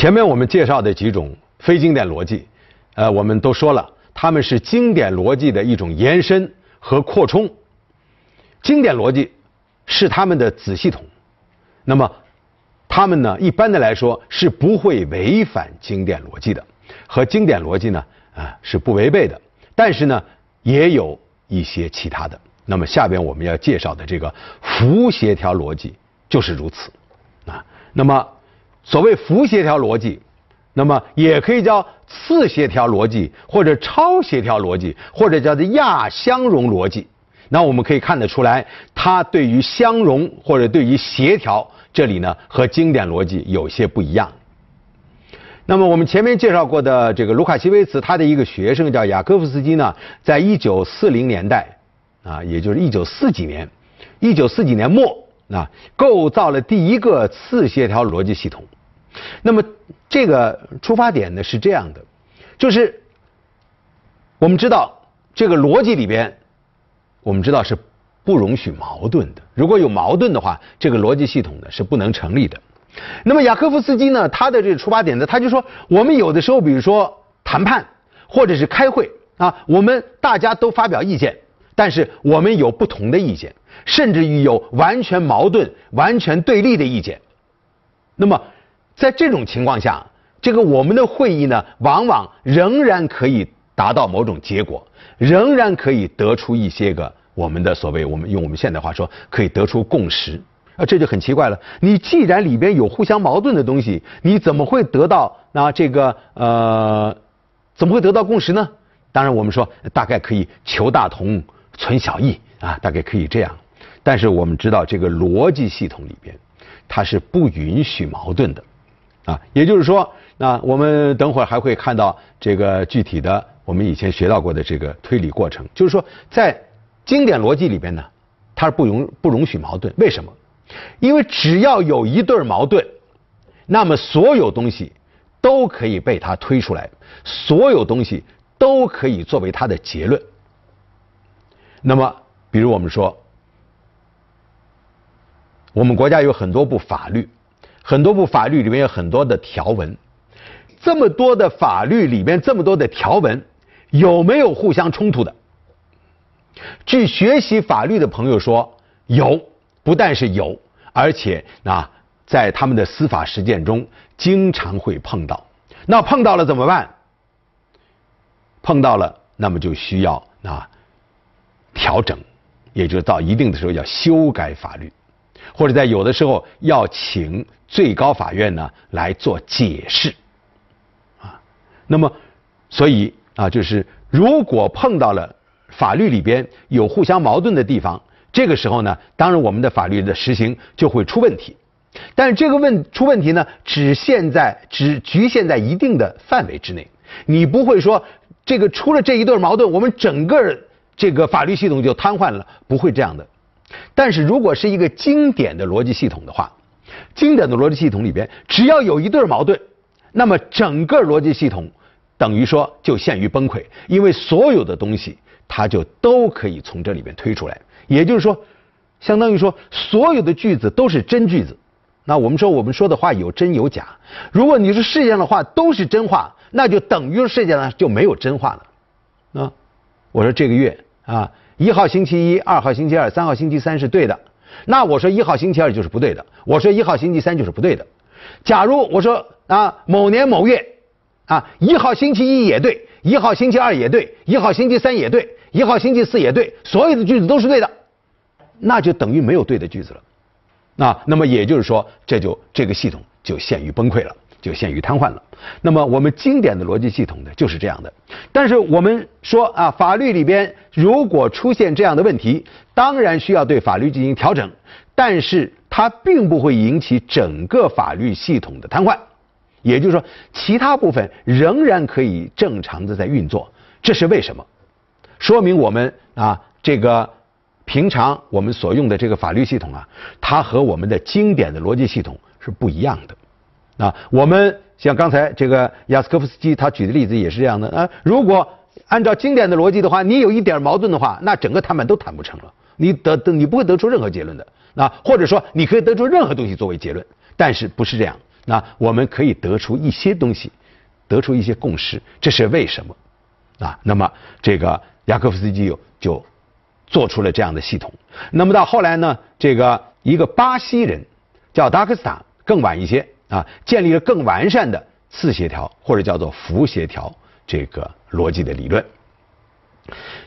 前面我们介绍的几种非经典逻辑，呃，我们都说了，它们是经典逻辑的一种延伸和扩充，经典逻辑是他们的子系统，那么他们呢，一般的来说是不会违反经典逻辑的，和经典逻辑呢啊是不违背的，但是呢，也有一些其他的，那么下边我们要介绍的这个非协调逻辑就是如此啊，那么。所谓浮协调逻辑，那么也可以叫次协调逻辑，或者超协调逻辑，或者叫做亚相容逻辑。那我们可以看得出来，它对于相容或者对于协调，这里呢和经典逻辑有些不一样。那么我们前面介绍过的这个卢卡奇维茨，他的一个学生叫雅科夫斯基呢，在一九四零年代啊，也就是一九四几年，一九四几年末。啊，构造了第一个次协调逻辑系统。那么这个出发点呢是这样的，就是我们知道这个逻辑里边，我们知道是不容许矛盾的。如果有矛盾的话，这个逻辑系统呢是不能成立的。那么雅科夫斯基呢，他的这个出发点呢，他就说，我们有的时候，比如说谈判或者是开会啊，我们大家都发表意见，但是我们有不同的意见。甚至于有完全矛盾、完全对立的意见，那么在这种情况下，这个我们的会议呢，往往仍然可以达到某种结果，仍然可以得出一些个我们的所谓我们用我们现代话说，可以得出共识啊，这就很奇怪了。你既然里边有互相矛盾的东西，你怎么会得到那这个呃，怎么会得到共识呢？当然，我们说大概可以求大同存小异。啊，大概可以这样，但是我们知道这个逻辑系统里边，它是不允许矛盾的，啊，也就是说，那我们等会儿还会看到这个具体的我们以前学到过的这个推理过程，就是说，在经典逻辑里边呢，它是不容不容许矛盾，为什么？因为只要有一对矛盾，那么所有东西都可以被它推出来，所有东西都可以作为它的结论，那么。比如我们说，我们国家有很多部法律，很多部法律里面有很多的条文，这么多的法律里面这么多的条文，有没有互相冲突的？据学习法律的朋友说，有，不但是有，而且啊，在他们的司法实践中经常会碰到。那碰到了怎么办？碰到了，那么就需要啊调整。也就到一定的时候要修改法律，或者在有的时候要请最高法院呢来做解释，啊，那么所以啊，就是如果碰到了法律里边有互相矛盾的地方，这个时候呢，当然我们的法律的实行就会出问题，但是这个问出问题呢，只限在只局限在一定的范围之内，你不会说这个出了这一对矛盾，我们整个。这个法律系统就瘫痪了，不会这样的。但是如果是一个经典的逻辑系统的话，经典的逻辑系统里边，只要有一对矛盾，那么整个逻辑系统等于说就陷于崩溃，因为所有的东西它就都可以从这里面推出来。也就是说，相当于说所有的句子都是真句子。那我们说我们说的话有真有假，如果你说世界上的话都是真话，那就等于世界上就没有真话了。啊，我说这个月。啊，一号星期一，二号星期二，三号星期三是对的。那我说一号星期二就是不对的，我说一号星期三就是不对的。假如我说啊，某年某月，啊一号星期一也对，一号星期二也对，一号星期三也对，一号星期四也对，所有的句子都是对的，那就等于没有对的句子了。那那么也就是说，这就这个系统就陷于崩溃了，就陷于瘫痪了。那么我们经典的逻辑系统呢，就是这样的。但是我们说啊，法律里边。如果出现这样的问题，当然需要对法律进行调整，但是它并不会引起整个法律系统的瘫痪，也就是说，其他部分仍然可以正常的在运作。这是为什么？说明我们啊，这个平常我们所用的这个法律系统啊，它和我们的经典的逻辑系统是不一样的。啊，我们像刚才这个亚斯科夫斯基他举的例子也是这样的啊，如果。按照经典的逻辑的话，你有一点矛盾的话，那整个谈判都谈不成了。你得得，你不会得出任何结论的。那或者说，你可以得出任何东西作为结论，但是不是这样？那我们可以得出一些东西，得出一些共识，这是为什么？啊，那么这个雅科夫斯基就做出了这样的系统。那么到后来呢，这个一个巴西人叫达克斯塔，更晚一些啊，建立了更完善的次协调或者叫做副协调。这个逻辑的理论，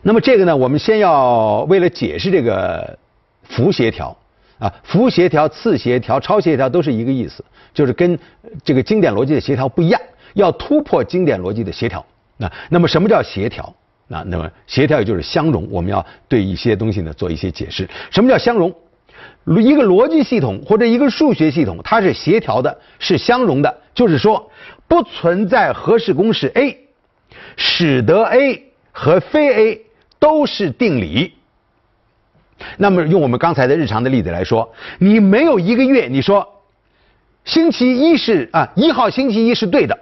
那么这个呢，我们先要为了解释这个符协调啊，符协调、次协调、超协调都是一个意思，就是跟这个经典逻辑的协调不一样，要突破经典逻辑的协调啊。那么什么叫协调啊？那么协调也就是相容，我们要对一些东西呢做一些解释。什么叫相容？一个逻辑系统或者一个数学系统，它是协调的，是相容的，就是说不存在合适公式 A。使得 A 和非 A 都是定理。那么用我们刚才的日常的例子来说，你没有一个月，你说星期一是啊一号星期一是对的，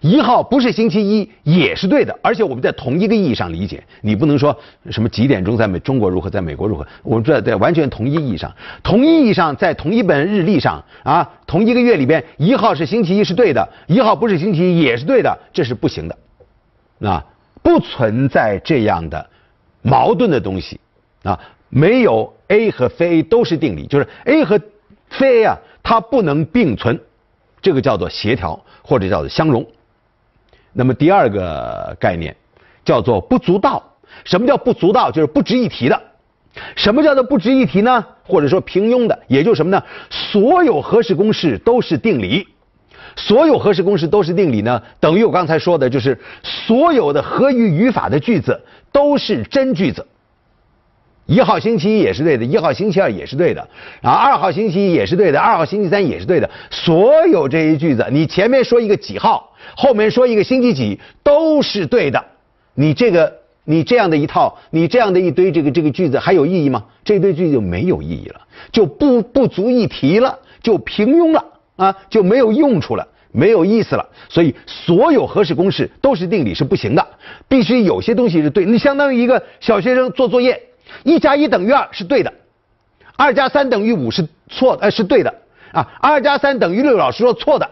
一号不是星期一也是对的，而且我们在同一个意义上理解，你不能说什么几点钟在美中国如何，在美国如何，我们这在完全同一意义上，同意义上在同一本日历上啊，同一个月里边一号是星期一是对的，一号不是星期一也是对的，这是不行的。那不存在这样的矛盾的东西啊，没有 A 和非 A 都是定理，就是 A 和非 A 啊，它不能并存，这个叫做协调或者叫做相容。那么第二个概念叫做不足道，什么叫不足道？就是不值一提的。什么叫做不值一提呢？或者说平庸的？也就是什么呢？所有合适公式都是定理。所有合式公式都是定理呢？等于我刚才说的，就是所有的合于语法的句子都是真句子。一号星期一也是对的，一号星期二也是对的，然后二号星期一也是对的，二号星期三也是对的。所有这些句子，你前面说一个几号，后面说一个星期几，都是对的。你这个你这样的一套，你这样的一堆这个这个句子还有意义吗？这堆句子就没有意义了，就不不足一提了，就平庸了。啊，就没有用处了，没有意思了。所以所有合适公式都是定理是不行的，必须有些东西是对。你相当于一个小学生做作业，一加一等于二是对的，二加三等于五是错呃是对的啊。二加三等于六，老师说错的。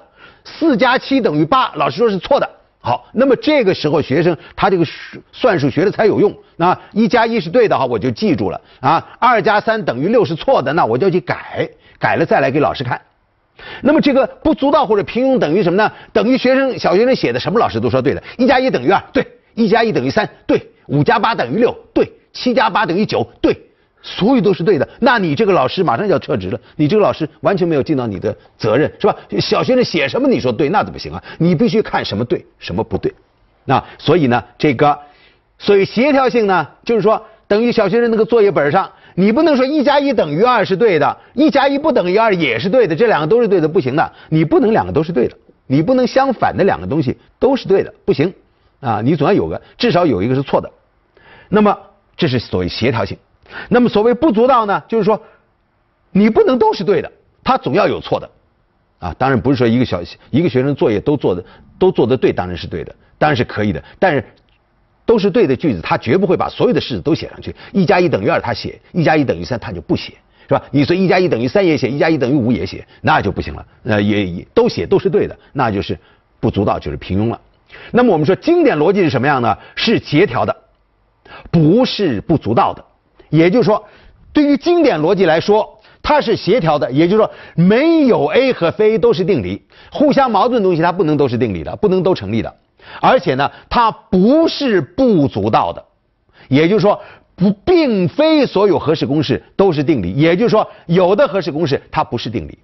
四加七等于八，老师说是错的。好，那么这个时候学生他这个算术学了才有用。那一加一是对的哈，我就记住了啊。二加三等于六是错的，那我就去改，改了再来给老师看。那么这个不足道或者平庸等于什么呢？等于学生小学生写的什么老师都说对的，一加一等于二对，一加一等于三对，五加八等于六对，七加八等于九对，所有都是对的。那你这个老师马上就要撤职了，你这个老师完全没有尽到你的责任，是吧？小学生写什么你说对，那怎么行啊？你必须看什么对什么不对，那所以呢这个，所以协调性呢，就是说等于小学生那个作业本上。你不能说一加一等于二是对的，一加一不等于二也是对的，这两个都是对的不行的。你不能两个都是对的，你不能相反的两个东西都是对的不行啊。你总要有个，至少有一个是错的。那么这是所谓协调性。那么所谓不足道呢，就是说你不能都是对的，它总要有错的啊。当然不是说一个小一个学生作业都做的都做得对，当然是对的，当然是可以的，但是。都是对的句子，他绝不会把所有的式子都写上去。一加一等于二，他写；一加一等于三，他就不写，是吧？你说一加一等于三也写，一加一等于五也写，那就不行了。那也也都写都是对的，那就是不足道，就是平庸了。那么我们说经典逻辑是什么样呢？是协调的，不是不足道的。也就是说，对于经典逻辑来说，它是协调的，也就是说没有 A 和非都是定理，互相矛盾的东西它不能都是定理的，不能都成立的。而且呢，它不是不足道的，也就是说，不，并非所有合适公式都是定理，也就是说，有的合适公式它不是定理，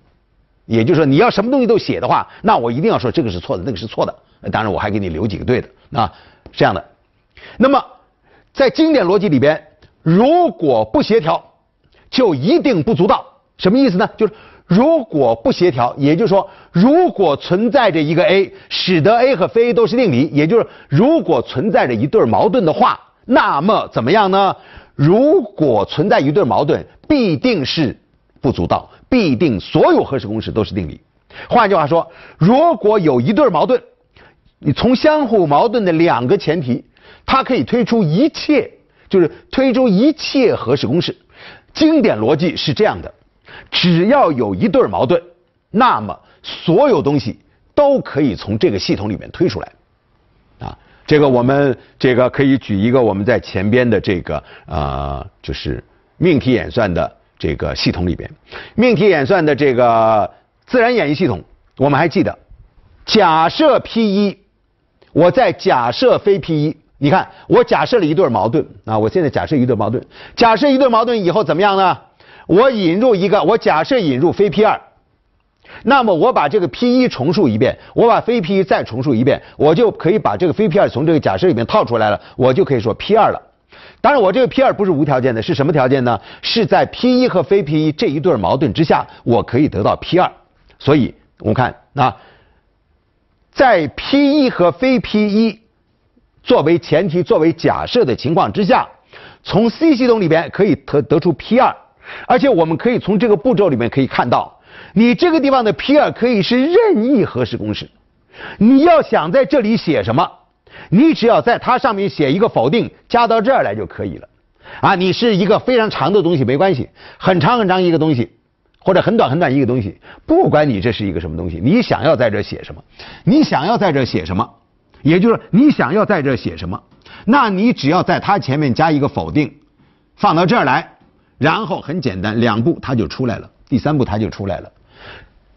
也就是说，你要什么东西都写的话，那我一定要说这个是错的，那个是错的，当然我还给你留几个对的，啊，这样的。那么，在经典逻辑里边，如果不协调，就一定不足道，什么意思呢？就是。如果不协调，也就是说，如果存在着一个 A，使得 A 和非 A 都是定理，也就是如果存在着一对矛盾的话，那么怎么样呢？如果存在一对矛盾，必定是不足道，必定所有合适公式都是定理。换句话说，如果有一对矛盾，你从相互矛盾的两个前提，它可以推出一切，就是推出一切合适公式。经典逻辑是这样的。只要有一对矛盾，那么所有东西都可以从这个系统里面推出来，啊，这个我们这个可以举一个我们在前边的这个呃，就是命题演算的这个系统里边，命题演算的这个自然演绎系统，我们还记得，假设 P 一，我在假设非 P 一，你看我假设了一对矛盾啊，我现在假设一对矛盾，假设一对矛盾以后怎么样呢？我引入一个，我假设引入非 p 二，那么我把这个 p 一重述一遍，我把非 p 一再重述一遍，我就可以把这个非 p 二从这个假设里面套出来了，我就可以说 p 二了。当然，我这个 p 二不是无条件的，是什么条件呢？是在 p 一和非 p 一这一对矛盾之下，我可以得到 p 二。所以，我们看啊，在 p 一和非 p 一作为前提、作为假设的情况之下，从 C 系统里边可以得得出 p 二。而且我们可以从这个步骤里面可以看到，你这个地方的 p 可以是任意合式公式。你要想在这里写什么，你只要在它上面写一个否定，加到这儿来就可以了。啊，你是一个非常长的东西没关系，很长很长一个东西，或者很短很短一个东西，不管你这是一个什么东西，你想要在这写什么，你想要在这写什么，也就是你想要在这写什么，那你只要在它前面加一个否定，放到这儿来。然后很简单，两步它就出来了，第三步它就出来了，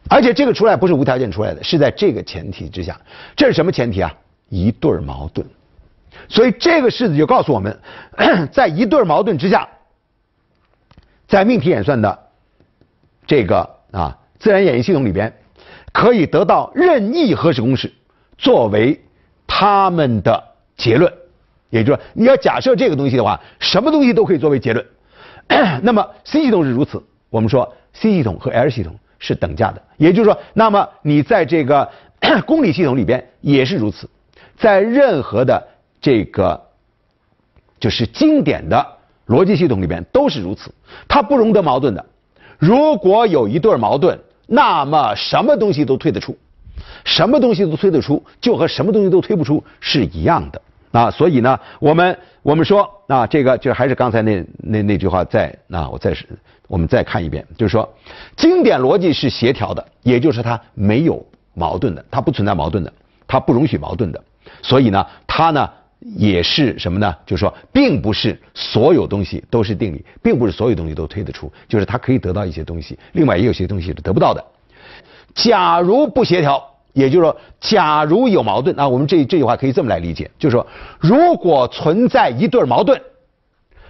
而且这个出来不是无条件出来的，是在这个前提之下，这是什么前提啊？一对矛盾，所以这个式子就告诉我们，在一对矛盾之下，在命题演算的这个啊自然演绎系统里边，可以得到任意合式公式作为它们的结论，也就是说，你要假设这个东西的话，什么东西都可以作为结论。那么 C 系统是如此，我们说 C 系统和 L 系统是等价的，也就是说，那么你在这个 公理系统里边也是如此，在任何的这个就是经典的逻辑系统里边都是如此，它不容得矛盾的。如果有一对矛盾，那么什么东西都推得出，什么东西都推得出，就和什么东西都推不出是一样的。啊，所以呢，我们我们说啊，这个就还是刚才那那那句话，再啊，我再是，我们再看一遍，就是说，经典逻辑是协调的，也就是它没有矛盾的，它不存在矛盾的，它不容许矛盾的，所以呢，它呢也是什么呢？就是说，并不是所有东西都是定理，并不是所有东西都推得出，就是它可以得到一些东西，另外也有些东西是得不到的。假如不协调。也就是说，假如有矛盾，那我们这这句话可以这么来理解，就是说，如果存在一对矛盾，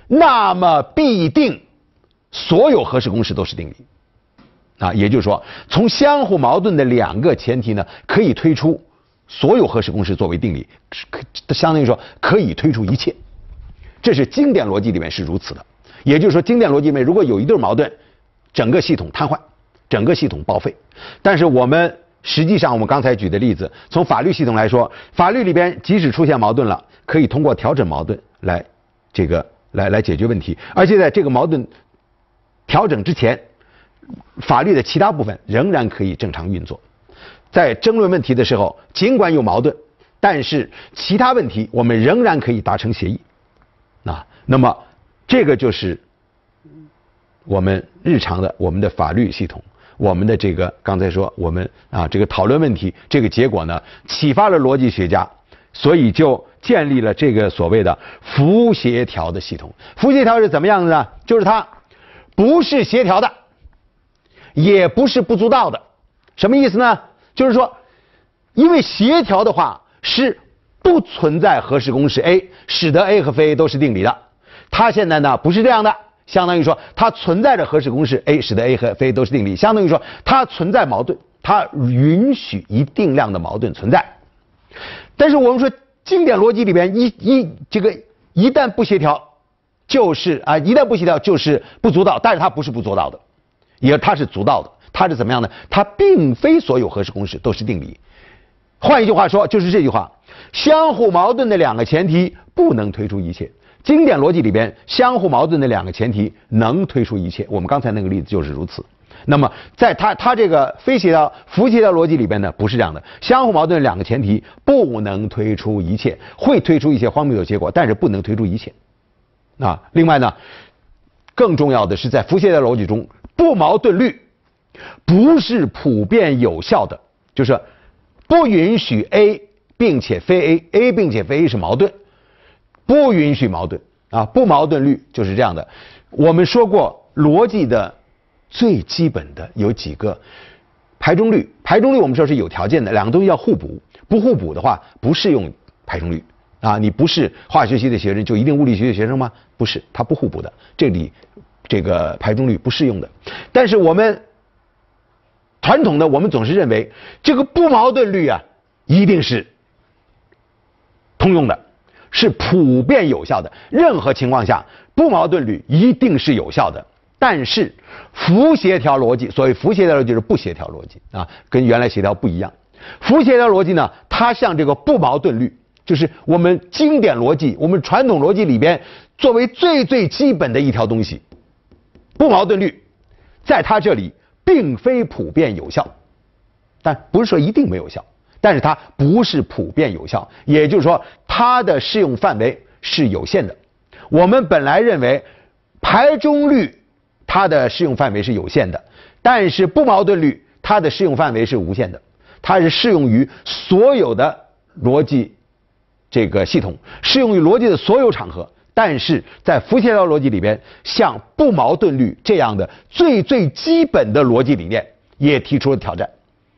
那么必定所有合适公式都是定理。啊，也就是说，从相互矛盾的两个前提呢，可以推出所有合适公式作为定理，是可相当于说可以推出一切。这是经典逻辑里面是如此的。也就是说，经典逻辑里面如果有一对矛盾，整个系统瘫痪，整个系统报废。但是我们。实际上，我们刚才举的例子，从法律系统来说，法律里边即使出现矛盾了，可以通过调整矛盾来，这个来来解决问题。而且在这个矛盾调整之前，法律的其他部分仍然可以正常运作。在争论问题的时候，尽管有矛盾，但是其他问题我们仍然可以达成协议。啊，那么这个就是我们日常的我们的法律系统。我们的这个刚才说我们啊这个讨论问题，这个结果呢启发了逻辑学家，所以就建立了这个所谓的不协调的系统。不协调是怎么样的呢？就是它不是协调的，也不是不足道的。什么意思呢？就是说，因为协调的话是不存在合适公式 A 使得 A 和非 A 都是定理的，它现在呢不是这样的。相当于说，它存在着合适公式 A，使得 A 和非都是定理。相当于说，它存在矛盾，它允许一定量的矛盾存在。但是我们说，经典逻辑里边一一这个一旦不协调，就是啊，一旦不协调就是不足道。但是它不是不足道的，也它是足道的。它是怎么样呢？它并非所有合适公式都是定理。换一句话说，就是这句话：相互矛盾的两个前提不能推出一切。经典逻辑里边，相互矛盾的两个前提能推出一切，我们刚才那个例子就是如此。那么，在他他这个非协调、服协调逻辑里边呢，不是这样的。相互矛盾两个前提不能推出一切，会推出一些荒谬的结果，但是不能推出一切。啊，另外呢，更重要的是在服协调逻辑中，不矛盾率不是普遍有效的，就是不允许 A 并且非 A，A 并且非 A 是矛盾。不允许矛盾啊，不矛盾律就是这样的。我们说过逻辑的最基本的有几个排中律，排中律我们说是有条件的，两个东西要互补，不互补的话不适用排中律啊。你不是化学系的学生就一定物理系的学生吗？不是，它不互补的，这里这个排中律不适用的。但是我们传统的我们总是认为这个不矛盾律啊一定是通用的。是普遍有效的，任何情况下不矛盾率一定是有效的。但是，非协调逻辑，所谓非协调逻辑就是不协调逻辑啊，跟原来协调不一样。非协调逻辑呢，它像这个不矛盾律，就是我们经典逻辑、我们传统逻辑里边作为最最基本的一条东西，不矛盾律，在它这里并非普遍有效，但不是说一定没有效。但是它不是普遍有效，也就是说，它的适用范围是有限的。我们本来认为，排中率它的适用范围是有限的，但是不矛盾率它的适用范围是无限的，它是适用于所有的逻辑这个系统，适用于逻辑的所有场合。但是在浮雷格逻辑里边，像不矛盾率这样的最最基本的逻辑理念也提出了挑战。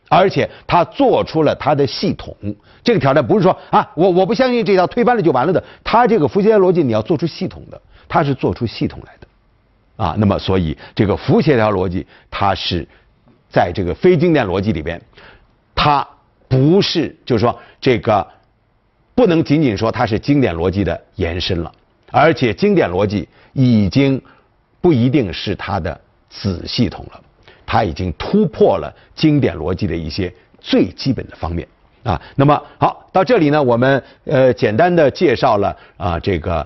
而且他做出了他的系统，这个挑战不是说啊，我我不相信这条推翻了就完了的，他这个符协调逻辑你要做出系统的，他是做出系统来的，啊，那么所以这个符协调逻辑它是，在这个非经典逻辑里边，它不是就是说这个不能仅仅说它是经典逻辑的延伸了，而且经典逻辑已经不一定是它的子系统了。他已经突破了经典逻辑的一些最基本的方面啊。那么好，到这里呢，我们呃简单的介绍了啊这个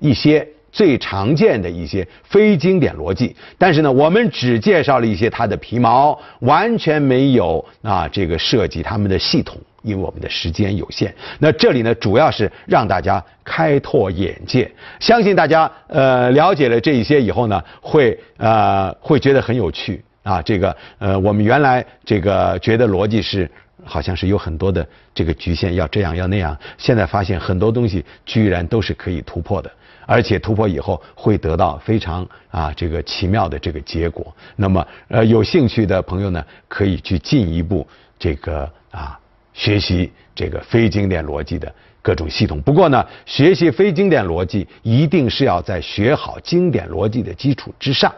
一些。最常见的一些非经典逻辑，但是呢，我们只介绍了一些它的皮毛，完全没有啊这个涉及他们的系统，因为我们的时间有限。那这里呢，主要是让大家开拓眼界，相信大家呃了解了这一些以后呢，会呃会觉得很有趣啊。这个呃我们原来这个觉得逻辑是好像是有很多的这个局限，要这样要那样，现在发现很多东西居然都是可以突破的。而且突破以后会得到非常啊这个奇妙的这个结果。那么呃有兴趣的朋友呢，可以去进一步这个啊学习这个非经典逻辑的各种系统。不过呢，学习非经典逻辑一定是要在学好经典逻辑的基础之上，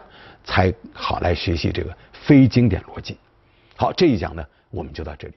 才好来学习这个非经典逻辑。好，这一讲呢我们就到这里。